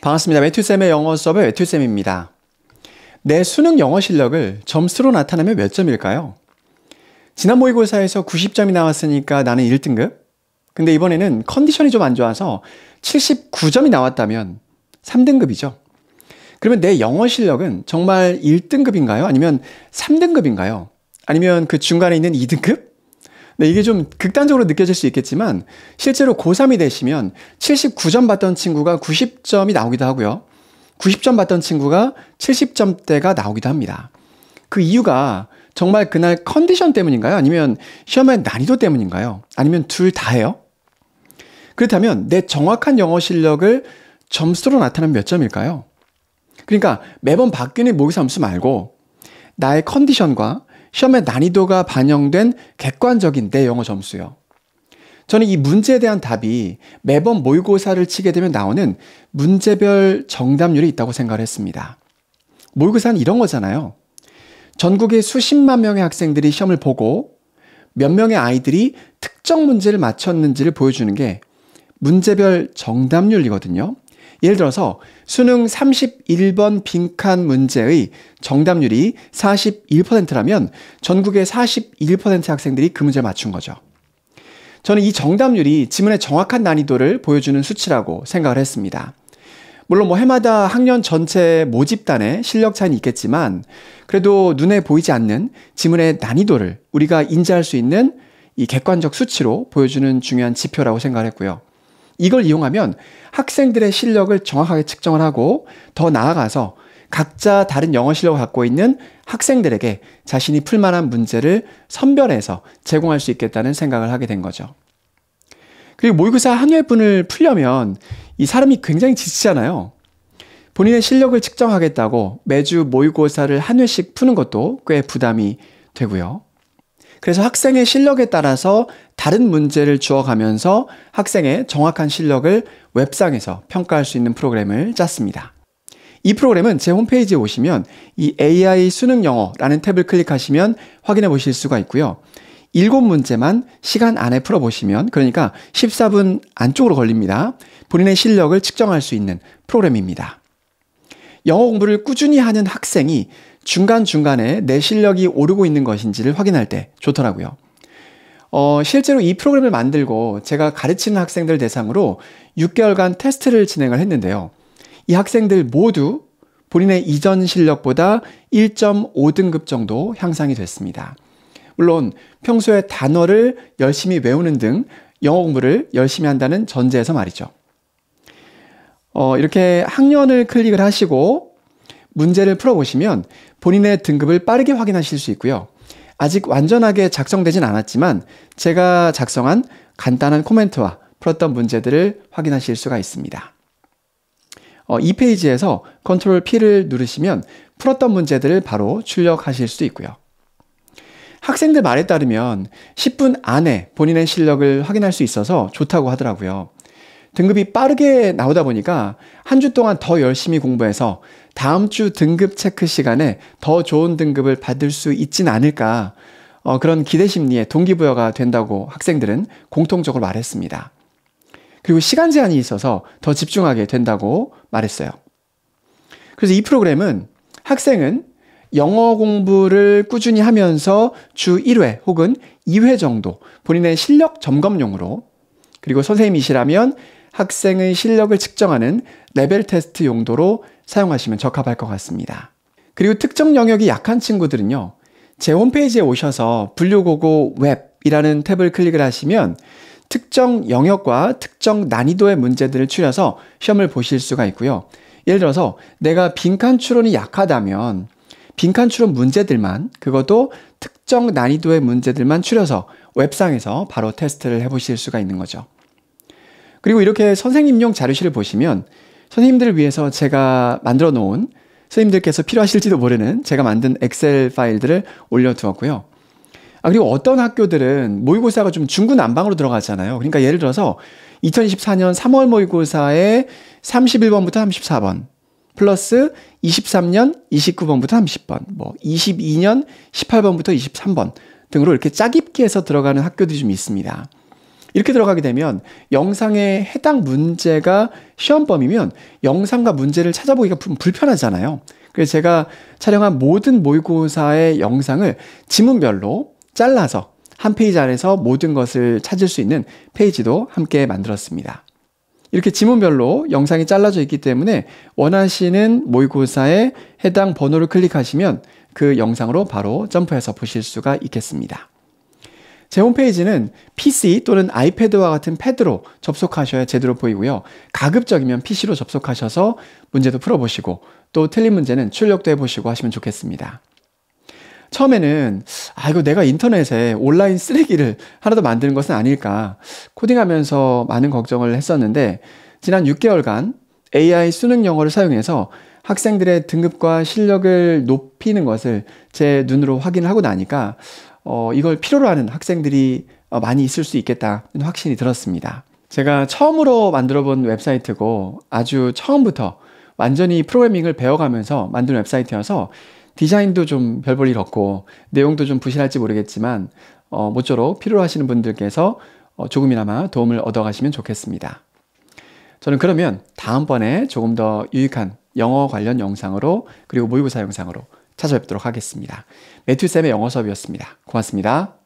반갑습니다. 매튜쌤의 영어 수업의 매튜쌤입니다. 내 수능 영어 실력을 점수로 나타내면 몇 점일까요? 지난 모의고사에서 90점이 나왔으니까 나는 1등급? 근데 이번에는 컨디션이 좀 안 좋아서 79점이 나왔다면 3등급이죠. 그러면 내 영어 실력은 정말 1등급인가요? 아니면 3등급인가요? 아니면 그 중간에 있는 2등급? 네, 이게 좀 극단적으로 느껴질 수 있겠지만 실제로 고3이 되시면 79점 받던 친구가 90점이 나오기도 하고요. 90점 받던 친구가 70점대가 나오기도 합니다. 그 이유가 정말 그날 컨디션 때문인가요? 아니면 시험의 난이도 때문인가요? 아니면 둘 다예요? 그렇다면 내 정확한 영어 실력을 점수로 나타낸몇 점일까요? 그러니까 매번 바뀌는 모의사 점수 말고 나의 컨디션과 시험의 난이도가 반영된 객관적인 내 영어 점수요. 저는 이 문제에 대한 답이 매번 모의고사를 치게 되면 나오는 문제별 정답률이 있다고 생각을 했습니다. 모의고사는 이런 거잖아요. 전국의 수십만 명의 학생들이 시험을 보고 몇 명의 아이들이 특정 문제를 맞췄는지를 보여주는 게 문제별 정답률이거든요. 예를 들어서 수능 31번 빈칸 문제의 정답률이 41%라면 전국의 41% 학생들이 그 문제를 맞춘 거죠. 저는 이 정답률이 지문의 정확한 난이도를 보여주는 수치라고 생각을 했습니다. 물론 뭐 해마다 학년 전체 모집단의 실력 차이는 있겠지만 그래도 눈에 보이지 않는 지문의 난이도를 우리가 인지할 수 있는 이 객관적 수치로 보여주는 중요한 지표라고 생각을 했고요. 이걸 이용하면 학생들의 실력을 정확하게 측정을 하고 더 나아가서 각자 다른 영어 실력을 갖고 있는 학생들에게 자신이 풀만한 문제를 선별해서 제공할 수 있겠다는 생각을 하게 된 거죠. 그리고 모의고사 한 회분을 풀려면 이 사람이 굉장히 지치잖아요. 본인의 실력을 측정하겠다고 매주 모의고사를 한 회씩 푸는 것도 꽤 부담이 되고요. 그래서 학생의 실력에 따라서 다른 문제를 주어가면서 학생의 정확한 실력을 웹상에서 평가할 수 있는 프로그램을 짰습니다. 이 프로그램은 제 홈페이지에 오시면 이 AI 수능 영어라는 탭을 클릭하시면 확인해 보실 수가 있고요. 7문제만 시간 안에 풀어보시면 그러니까 14분 안쪽으로 걸립니다. 본인의 실력을 측정할 수 있는 프로그램입니다. 영어 공부를 꾸준히 하는 학생이 중간중간에 내 실력이 오르고 있는 것인지를 확인할 때 좋더라고요. 어, 실제로 이 프로그램을 만들고 제가 가르치는 학생들 대상으로 6개월간 테스트를 진행을 했는데요. 이 학생들 모두 본인의 이전 실력보다 1.5등급 정도 향상이 됐습니다. 물론 평소에 단어를 열심히 외우는 등 영어 공부를 열심히 한다는 전제에서 말이죠. 어, 이렇게 학년을 클릭을 하시고 문제를 풀어보시면 본인의 등급을 빠르게 확인하실 수 있고요. 아직 완전하게 작성되진 않았지만 제가 작성한 간단한 코멘트와 풀었던 문제들을 확인하실 수가 있습니다. 어, 이 페이지에서 컨트롤 P를 누르시면 풀었던 문제들을 바로 출력하실 수 있고요. 학생들 말에 따르면 10분 안에 본인의 실력을 확인할 수 있어서 좋다고 하더라고요. 등급이 빠르게 나오다 보니까 한 주 동안 더 열심히 공부해서 다음 주 등급 체크 시간에 더 좋은 등급을 받을 수 있진 않을까 어, 그런 기대 심리에 동기부여가 된다고 학생들은 공통적으로 말했습니다. 그리고 시간 제한이 있어서 더 집중하게 된다고 말했어요. 그래서 이 프로그램은 학생은 영어 공부를 꾸준히 하면서 주 1회 혹은 2회 정도 본인의 실력 점검용으로 그리고 선생님이시라면 학생의 실력을 측정하는 레벨 테스트 용도로 사용하시면 적합할 것 같습니다. 그리고 특정 영역이 약한 친구들은요, 제 홈페이지에 오셔서 분류고고 웹이라는 탭을 클릭을 하시면 특정 영역과 특정 난이도의 문제들을 추려서 시험을 보실 수가 있고요. 예를 들어서 내가 빈칸 추론이 약하다면 빈칸 추론 문제들만 그것도 특정 난이도의 문제들만 추려서 웹상에서 바로 테스트를 해보실 수가 있는 거죠. 그리고 이렇게 선생님용 자료실을 보시면 선생님들을 위해서 제가 만들어 놓은 선생님들께서 필요하실지도 모르는 제가 만든 엑셀 파일들을 올려두었고요. 아, 그리고 어떤 학교들은 모의고사가 좀 중구난방으로 들어가잖아요. 그러니까 예를 들어서 2024년 3월 모의고사에 31번부터 34번, 플러스 23년 29번부터 30번, 뭐 22년 18번부터 23번 등으로 이렇게 짜깁기해서 들어가는 학교들이 좀 있습니다. 이렇게 들어가게 되면 영상에 해당 문제가 시험범이면 영상과 문제를 찾아보기가 불편하잖아요. 그래서 제가 촬영한 모든 모의고사의 영상을 지문별로 잘라서 한 페이지 안에서 모든 것을 찾을 수 있는 페이지도 함께 만들었습니다. 이렇게 지문별로 영상이 잘라져 있기 때문에 원하시는 모의고사에 해당 번호를 클릭하시면 그 영상으로 바로 점프해서 보실 수가 있겠습니다. 제 홈페이지는 PC 또는 아이패드와 같은 패드로 접속하셔야 제대로 보이고요. 가급적이면 PC로 접속하셔서 문제도 풀어보시고 또 틀린 문제는 출력도 해보시고 하시면 좋겠습니다. 처음에는 아 이거 내가 인터넷에 온라인 쓰레기를 하나 더 만드는 것은 아닐까 코딩하면서 많은 걱정을 했었는데 지난 6개월간 AI 수능 영어를 사용해서 학생들의 등급과 실력을 높이는 것을 제 눈으로 확인 하고 나니까 어, 이걸 필요로 하는 학생들이 어, 많이 있을 수 있겠다는 확신이 들었습니다. 제가 처음으로 만들어 본 웹사이트고 아주 처음부터 완전히 프로그래밍을 배워가면서 만든 웹사이트여서 디자인도 좀 별볼일 없고 내용도 좀 부실할지 모르겠지만 어, 모쪼록 필요로 하시는 분들께서 어, 조금이나마 도움을 얻어 가시면 좋겠습니다. 저는 그러면 다음번에 조금 더 유익한 영어 관련 영상으로 그리고 모의고사 영상으로 찾아뵙도록 하겠습니다. 매튜쌤의 영어 수업이었습니다. 고맙습니다.